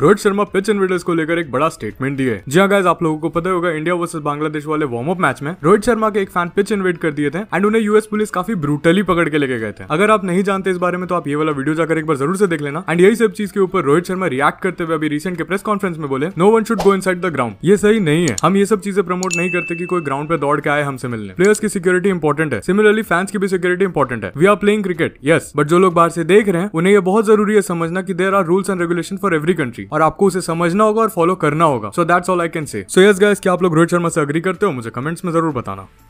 Rohit Sharma pitch invaders को लेकर एक बड़ा स्टेटमेंट दिए जी हाँ गाइज आप लोगों को पता होगा इंडिया वर्सेस बांग्लादेश वाले वार्म अप मैच में रोहित शर्मा के एक फैन पिच इन्वेड कर दिए थे एंड उन्हें यूएस पुलिस काफी ब्रूटली पकड़ के लेके गए थे अगर आप नहीं जानते इस बारे में तो आप ये वाला वीडियो जाकर एक बार जरूर से देख लेना एंड यही सब चीज के ऊपर रोहित शर्मा रिएक्ट करते हुए अभी रिसेंट के प्रेस कॉन्फ्रेंस में बोले no one should go in the ground ये सही नहीं है हम ये सब चीजें प्रमोट नहीं करते कि कोई ग्राउंड पे दौड़ के आए हमसे मिलने प्लेयर्स की सिक्योरिटी इंपॉर्टेंट है सिमिलरली फैंस की भी सिक्योरिटी इंपॉर्टेंट है we are playing cricket yes but जो लोग बाहर से देख रहे हैं उन्हें यह बहुत जरूरी है समझना की there are rules and regulation for every country होगी और आपको उसे समझना होगा और फॉलो करना होगा so that's all I can say so yes guys क्या आप लोग रोहित शर्मा से अग्री करते हो मुझे कमेंट्स में जरूर बताना